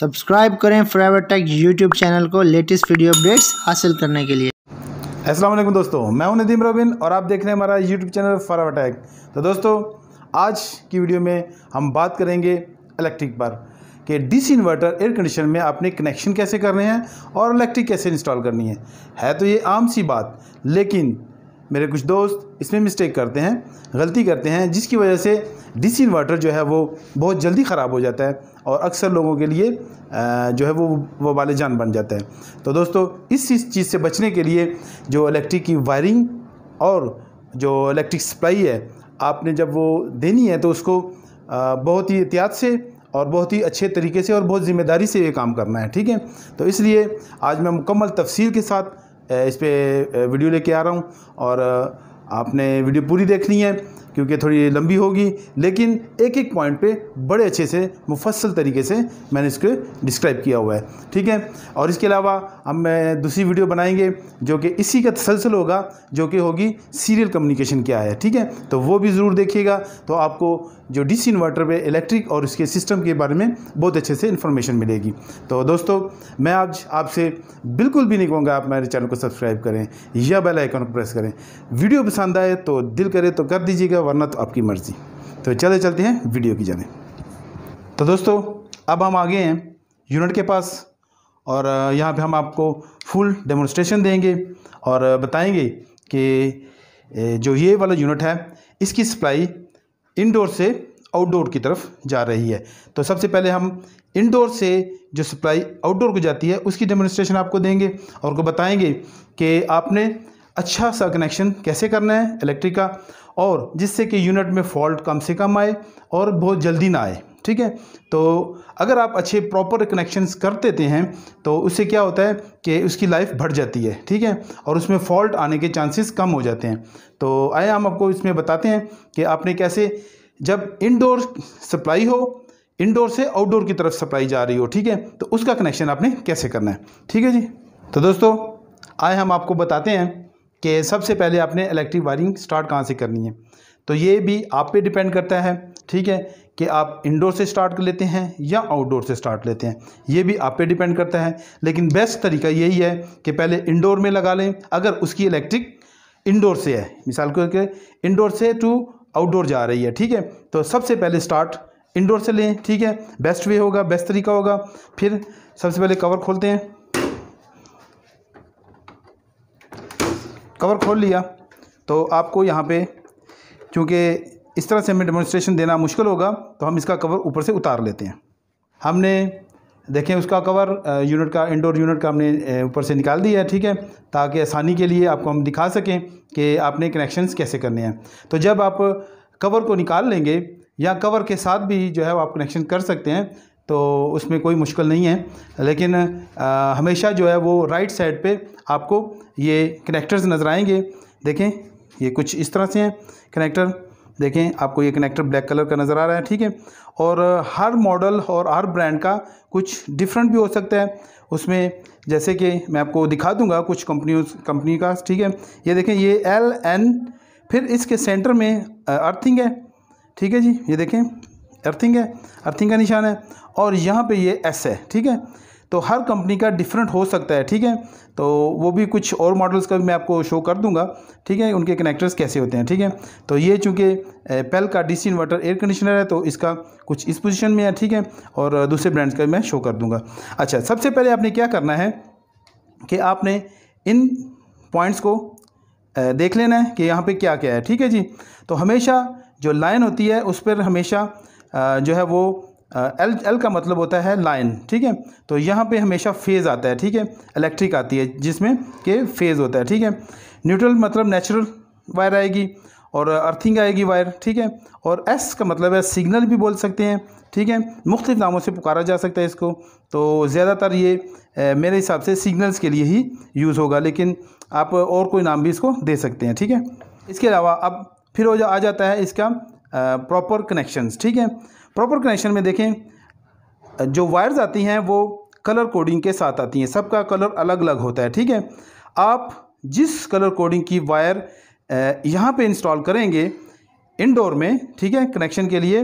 subscribe करें फ्राइवर tech YouTube channel को लेटेस्ट वीडियो अपडेट्स हासिल करने के लिए असलम दोस्तों मैं हूं नदीम रोबिन और आप देख रहे हैं हमारा यूट्यूब चैनल फ्राइवर टेक तो दोस्तों आज की वीडियो में हम बात करेंगे इलेक्ट्रिक पर कि डीसी इन्वर्टर एयर कंडीशन में आपने कनेक्शन कैसे करने हैं और इलेक्ट्रिक कैसे इंस्टॉल करनी है है तो ये आम सी बात लेकिन मेरे कुछ दोस्त इसमें मिस्टेक करते हैं गलती करते हैं जिसकी वजह से डिस इन्वर्टर जो है वो बहुत जल्दी ख़राब हो जाता है और अक्सर लोगों के लिए जो है वो वो वाले जान बन जाता है तो दोस्तों इस चीज़ से बचने के लिए जो इलेक्ट्रिक की वायरिंग और जो इलेक्ट्रिक सप्लाई है आपने जब वो देनी है तो उसको बहुत ही एहतियात से और बहुत ही अच्छे तरीके से और बहुत ज़िम्मेदारी से ये काम करना है ठीक है तो इसलिए आज मैं मुकम्मल तफसील के साथ इस पर वीडियो लेके आ रहा हूँ और आपने वीडियो पूरी देखनी है क्योंकि थोड़ी लंबी होगी लेकिन एक एक पॉइंट पे बड़े अच्छे से मुफसल तरीके से मैंने इसको डिस्क्राइब किया हुआ है ठीक है और इसके अलावा हम दूसरी वीडियो बनाएंगे जो कि इसी का तसलसल होगा जो कि होगी सीरियल कम्युनिकेशन क्या है ठीक है तो वो भी ज़रूर देखिएगा तो आपको जो डीसी इन्वर्टर पे इलेक्ट्रिक और उसके सिस्टम के बारे में बहुत अच्छे से इन्फॉर्मेशन मिलेगी तो दोस्तों मैं आज आपसे बिल्कुल भी नहीं कहूँगा आप मेरे चैनल को सब्सक्राइब करें या बेल आइकन को प्रेस करें वीडियो पसंद आए तो दिल करे तो कर दीजिएगा वरना तो आपकी मर्ज़ी तो चले चलते हैं वीडियो की जाने तो दोस्तों अब हम आ गए हैं यूनिट के पास और यहाँ पे हम आपको फुल डेमोन्स्ट्रेशन देंगे और बताएंगे कि जो ये वाला यूनिट है इसकी सप्लाई इनडोर से आउटडोर की तरफ जा रही है तो सबसे पहले हम इनडोर से जो सप्लाई आउटडोर को जाती है उसकी डेमोन्स्ट्रेशन आपको देंगे और को बताएंगे कि आपने अच्छा सा कनेक्शन कैसे करना है इलेक्ट्रिक का और जिससे कि यूनिट में फॉल्ट कम से कम आए और बहुत जल्दी ना आए ठीक है तो अगर आप अच्छे प्रॉपर कनेक्शंस कर देते हैं तो उससे क्या होता है कि उसकी लाइफ बढ़ जाती है ठीक है और उसमें फॉल्ट आने के चांसेस कम हो जाते हैं तो आए हम आपको इसमें बताते हैं कि आपने कैसे जब इनडोर सप्लाई हो इनडोर से आउटडोर की तरफ सप्लाई जा रही हो ठीक है तो उसका कनेक्शन आपने कैसे करना है ठीक है जी तो दोस्तों आए हम आपको बताते हैं कि सबसे पहले आपने इलेक्ट्रिक वायरिंग स्टार्ट कहाँ से करनी है तो ये भी आप पे डिपेंड करता है ठीक है कि आप इंडोर से स्टार्ट कर लेते हैं या आउटडोर से स्टार्ट लेते हैं ये भी आप पे डिपेंड करता है लेकिन बेस्ट तरीका यही है कि पहले इंडोर में लगा लें अगर उसकी इलेक्ट्रिक इंडोर से है मिसाल के इंडोर से टू आउटडोर जा रही है ठीक है तो सबसे पहले स्टार्ट इंडोर से लें ठीक है बेस्ट वे होगा बेस्ट तरीका होगा फिर सबसे पहले कवर खोलते हैं कवर खोल लिया तो आपको यहाँ पे चूँकि इस तरह से हमें डेमोन्स्ट्रेशन देना मुश्किल होगा तो हम इसका कवर ऊपर से उतार लेते हैं हमने देखें उसका कवर यूनिट का इंडोर यूनिट का हमने ऊपर से निकाल दिया है ठीक है ताकि आसानी के लिए आपको हम दिखा सकें कि आपने कनेक्शंस कैसे करने हैं तो जब आप कवर को निकाल लेंगे या कवर के साथ भी जो है वो आप कनेक्शन कर सकते हैं तो उसमें कोई मुश्किल नहीं है लेकिन आ, हमेशा जो है वो राइट साइड पे आपको ये कनेक्टर्स नज़र आएंगे देखें ये कुछ इस तरह से हैं कनेक्टर देखें आपको ये कनेक्टर ब्लैक कलर का नज़र आ रहा है ठीक है और हर मॉडल और हर ब्रांड का कुछ डिफरेंट भी हो सकता है उसमें जैसे कि मैं आपको दिखा दूंगा कुछ कंपनी कंपनी का ठीक है ये देखें ये एल एन फिर इसके सेंटर में अर्थिंग है ठीक है जी ये देखें अर्थिंग है अर्थिंग का निशान है और यहाँ पे ये एस है ठीक है तो हर कंपनी का डिफरेंट हो सकता है ठीक है तो वो भी कुछ और मॉडल्स का भी मैं आपको शो कर दूंगा ठीक है उनके कनेक्टर्स कैसे होते हैं ठीक है तो ये चूँकि पेल का डीसी इन्वर्टर एयर कंडीशनर है तो इसका कुछ इस पोजीशन में है ठीक है और दूसरे ब्रांड्स का भी मैं शो कर दूंगा अच्छा सबसे पहले आपने क्या करना है कि आपने इन पॉइंट्स को देख लेना है कि यहाँ पर क्या क्या है ठीक है जी तो हमेशा जो लाइन होती है उस पर हमेशा जो है वो एल एल का मतलब होता है लाइन ठीक है तो यहाँ पे हमेशा फेज़ आता है ठीक है इलेक्ट्रिक आती है जिसमें के फेज़ होता है ठीक है न्यूट्रल मतलब नेचुरल वायर आएगी और अर्थिंग आएगी वायर ठीक है और एस का मतलब है सिग्नल भी बोल सकते हैं ठीक है मुख्तलिफ नामों से पुकारा जा सकता है इसको तो ज़्यादातर ये ए, मेरे हिसाब से सिग्नल्स के लिए ही यूज़ होगा लेकिन आप और कोई नाम भी इसको दे सकते हैं ठीक है इसके अलावा अब फिर हो जा आ जाता है इसका प्रॉपर कनेक्शंस ठीक है प्रॉपर कनेक्शन में देखें जो वायर्स आती हैं वो कलर कोडिंग के साथ आती हैं सबका कलर अलग अलग होता है ठीक है आप जिस कलर कोडिंग की वायर यहाँ पे इंस्टॉल करेंगे इनडोर में ठीक है कनेक्शन के लिए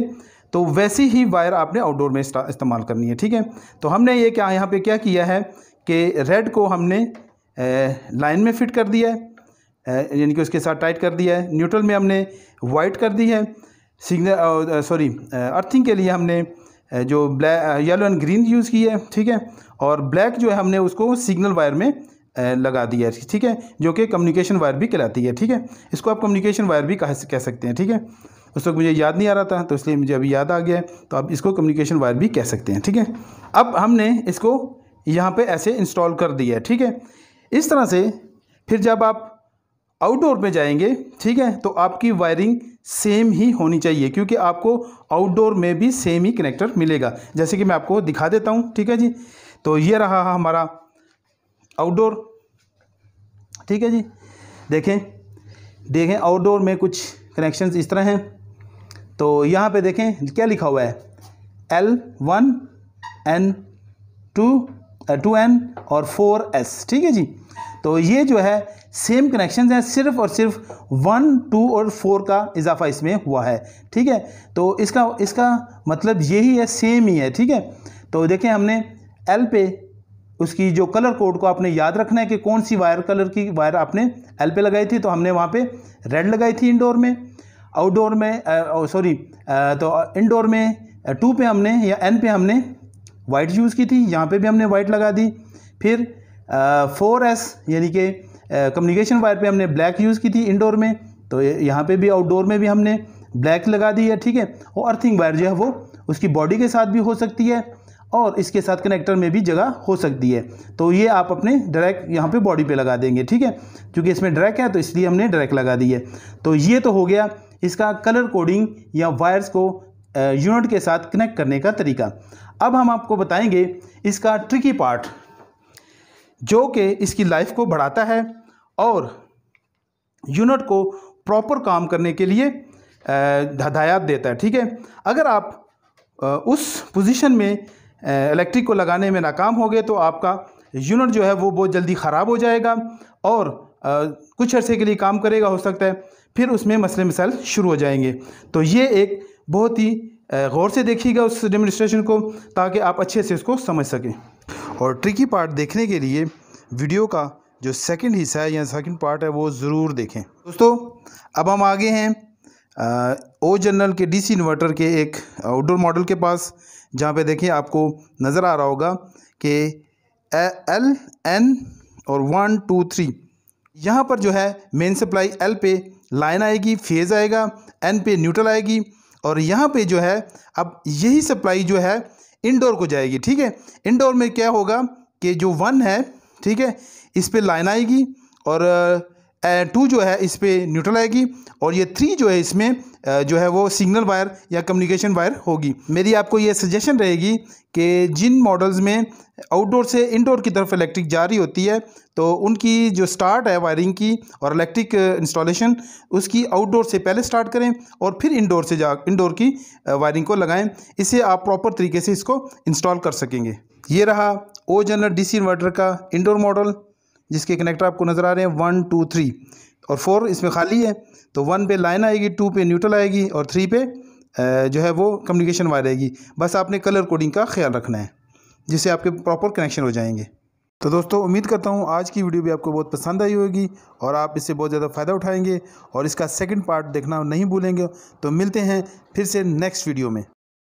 तो वैसी ही वायर आपने आउटडोर में इस्तेमाल करनी है ठीक है तो हमने ये क्या यहाँ पे क्या किया है कि रेड को हमने लाइन में फिट कर दिया है यानी कि उसके साथ टाइट कर दिया है न्यूट्रल में हमने वाइट कर दी है सिग्नल सॉरी अर्थिंग के लिए हमने जो black yellow and green use की है ठीक है और ब्लैक जो है हमने उसको सिग्नल वायर में लगा दिया है ठीक है जो कि कम्युनिकेशन वायर भी कहलाती है ठीक है इसको आप कम्युनिकेशन वायर भी कह कह सकते हैं ठीक है उस वक्त मुझे याद नहीं आ रहा था तो इसलिए मुझे अभी याद आ गया तो आप इसको कम्युनिकेशन वायर भी कह सकते हैं ठीक है अब हमने इसको यहाँ पर ऐसे इंस्टॉल कर दिया है ठीक है इस तरह से फिर जब आप आउटडोर में जाएंगे ठीक है तो आपकी वायरिंग सेम ही होनी चाहिए क्योंकि आपको आउटडोर में भी सेम ही कनेक्टर मिलेगा जैसे कि मैं आपको दिखा देता हूँ ठीक है जी तो ये रहा हमारा आउटडोर ठीक है जी देखें देखें आउटडोर में कुछ कनेक्शंस इस तरह हैं तो यहाँ पे देखें क्या लिखा हुआ है L one N two two N और फोर एस ठीक है जी तो ये जो है सेम कनेक्शन हैं सिर्फ और सिर्फ वन टू और फोर का इजाफा इसमें हुआ है ठीक है तो इसका इसका मतलब यही है सेम ही है ठीक है तो देखें हमने एल पे उसकी जो कलर कोड को आपने याद रखना है कि कौन सी वायर कलर की वायर आपने एल पे लगाई थी तो हमने वहाँ पे रेड लगाई थी इंडोर में आउटडोर में सॉरी तो इंडोर में टू पे हमने या एन पे हमने वाइट यूज़ की थी यहाँ पे भी हमने वाइट लगा दी फिर फोर एस यानी कि कम्युनिकेशन वायर पे हमने ब्लैक यूज़ की थी इंडोर में तो यहाँ पे भी आउटडोर में भी हमने ब्लैक लगा दी है ठीक है और अर्थिंग वायर जो है वो उसकी बॉडी के साथ भी हो सकती है और इसके साथ कनेक्टर में भी जगह हो सकती है तो ये आप अपने डायरेक्ट यहाँ पे बॉडी पे लगा देंगे ठीक है क्योंकि इसमें डायरेक्ट है तो इसलिए हमने डायरेक्ट लगा दी है तो ये तो हो गया इसका कलर कोडिंग या वायर्स को यूनिट के साथ कनेक्ट करने का तरीका अब हम आपको बताएंगे इसका ट्रिकी पार्ट जो कि इसकी लाइफ को बढ़ाता है और यूनिट को प्रॉपर काम करने के लिए हदायत देता है ठीक है अगर आप उस पोजीशन में इलेक्ट्रिक को लगाने में नाकाम हो गए तो आपका यूनिट जो है वो बहुत जल्दी ख़राब हो जाएगा और कुछ अरसे के लिए काम करेगा हो सकता है फिर उसमें मसले मसाइल शुरू हो जाएंगे तो ये एक बहुत ही गौर से देखिएगा उस डेमोस्ट्रेशन को ताकि आप अच्छे से उसको समझ सकें और ट्रिकी पार्ट देखने के लिए वीडियो का जो सेकंड हिस्सा है या सेकंड पार्ट है वो ज़रूर देखें दोस्तों अब हम आगे हैं ओ जनरल के डीसी इन्वर्टर के एक आउटडोर मॉडल के पास जहाँ पे देखें आपको नज़र आ रहा होगा कि एल एन और वन टू थ्री यहाँ पर जो है मेन सप्लाई एल पे लाइन आएगी फेज़ आएगा एन पे न्यूट्रल आएगी और यहाँ पे जो है अब यही सप्लाई जो है इंडोर को जाएगी ठीक है इंडोर में क्या होगा कि जो वन है ठीक है इस पर लाइन आएगी और टू जो है इस पर न्यूट्रल आएगी और ये थ्री जो है इसमें जो है वो सिग्नल वायर या कम्युनिकेशन वायर होगी मेरी आपको ये सजेशन रहेगी कि जिन मॉडल्स में आउटडोर से इनडोर की तरफ इलेक्ट्रिक जा रही होती है तो उनकी जो स्टार्ट है वायरिंग की और इलेक्ट्रिक इंस्टॉलेशन उसकी आउटडोर से पहले स्टार्ट करें और फिर इंडोर से जा इंडोर की वायरिंग को लगाएं इससे आप प्रॉपर तरीके से इसको इंस्टॉल कर सकेंगे ये रहा ओ जनरल डी इन्वर्टर का इंडोर मॉडल जिसके कनेक्टर आपको नज़र आ रहे हैं वन टू थ्री और फोर इसमें खाली है तो वन पे लाइन आएगी टू पे न्यूट्रल आएगी और थ्री पे जो है वो कम्युनिकेशन वायर आएगी बस आपने कलर कोडिंग का ख्याल रखना है जिससे आपके प्रॉपर कनेक्शन हो जाएंगे तो दोस्तों उम्मीद करता हूँ आज की वीडियो भी आपको बहुत पसंद आई होगी और आप इससे बहुत ज़्यादा फ़ायदा उठाएंगे और इसका सेकेंड पार्ट देखना नहीं भूलेंगे तो मिलते हैं फिर से नेक्स्ट वीडियो में